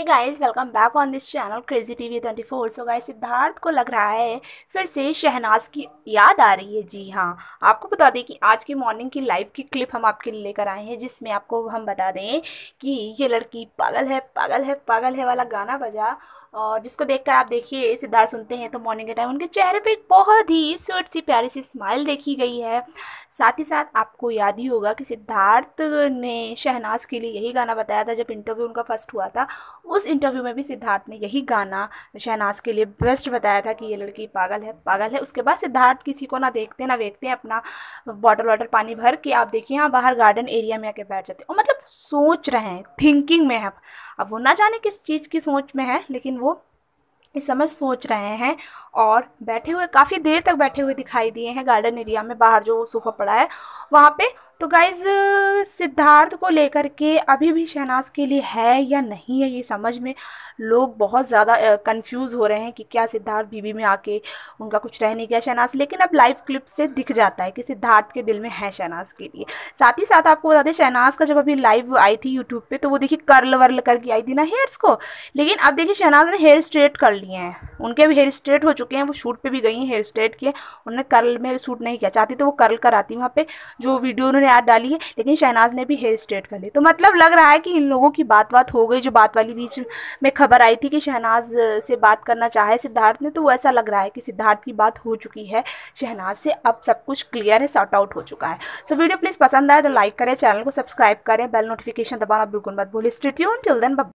hey guys welcome back on this channel crazy TV 24 so guys Siddharth को लग रहा है फिर से शहनाज की याद आ रही है जी हाँ आपको बता दें कि आज की मॉर्निंग की लाइव की क्लिप हम आपके लिए लेकर आए हैं जिसमें आपको हम बता दें कि ये लड़की पागल है पागल है पागल है वाला गाना बजा और जिसको देख आप देखिए सिद्धार्थ सुनते हैं तो मॉर्निंग के टाइम उनके चेहरे पर एक बहुत ही स्वीट सी प्यारी सी स्माइल देखी गई है साथ ही साथ आपको याद ही होगा कि सिद्धार्थ ने शहनाज के लिए यही गाना बताया था जब इंटरव्यू उनका फर्स्ट हुआ था उस इंटरव्यू में भी सिद्धार्थ ने यही गाना शहनाज के लिए बेस्ट बताया था कि ये लड़की पागल है पागल है उसके बाद सिद्धार्थ किसी को ना देखते ना देखते हैं अपना बॉटल वाटर पानी भर के आप देखिए यहाँ बाहर गार्डन एरिया में आके बैठ जाते और मतलब सोच रहे हैं थिंकिंग में है अब वो ना जाने किस चीज़ की सोच में है लेकिन वो इस समय सोच रहे हैं और बैठे हुए काफ़ी देर तक बैठे हुए दिखाई दिए हैं गार्डन एरिया में बाहर जो सोफा पड़ा है वहाँ पे तो गाइज सिद्धार्थ को लेकर के अभी भी शहनाज के लिए है या नहीं है ये समझ में लोग बहुत ज़्यादा कंफ्यूज हो रहे हैं कि क्या सिद्धार्थ बीबी में आके उनका कुछ रह नहीं गया शहनाज लेकिन अब लाइव क्लिप से दिख जाता है कि सिद्धार्थ के दिल में है शहनाज के लिए साथ ही साथ आपको बता दें शहनाज का जब अभी लाइव आई थी यूट्यूब पर तो वो देखिए कर्ल वर्ल करके आई थी ना हेयर्स को लेकिन अब देखिए शहनाज ने हेयर स्ट्रेट कर लिए हैं उनके अभी हेयर स्ट्रेट हो चुके हैं वो शूट पर भी गई हैं हेयर स्ट्रेट किए उन्होंने कर्ल में शूट नहीं किया चाहती तो वो कर्ल कराती वहाँ पर जो वीडियो उन्होंने याद डाली है लेकिन शहनाज ने भी हेयर स्ट्रेट कर ली तो मतलब लग रहा है कि इन लोगों की बात बात हो गई जो बात वाली बीच में खबर आई थी कि शहनाज से बात करना चाहे सिद्धार्थ ने तो वो ऐसा लग रहा है कि सिद्धार्थ की बात हो चुकी है शहनाज से अब सब कुछ क्लियर है सॉर्ट आउट हो चुका है सो वीडियो प्लीज़ पसंद आए तो लाइक करें चैनल को सब्सक्राइब करें बेल नोटिफिकेशन दबाना बिल्कुल मत भूलिए स्टेट्यून टिल देन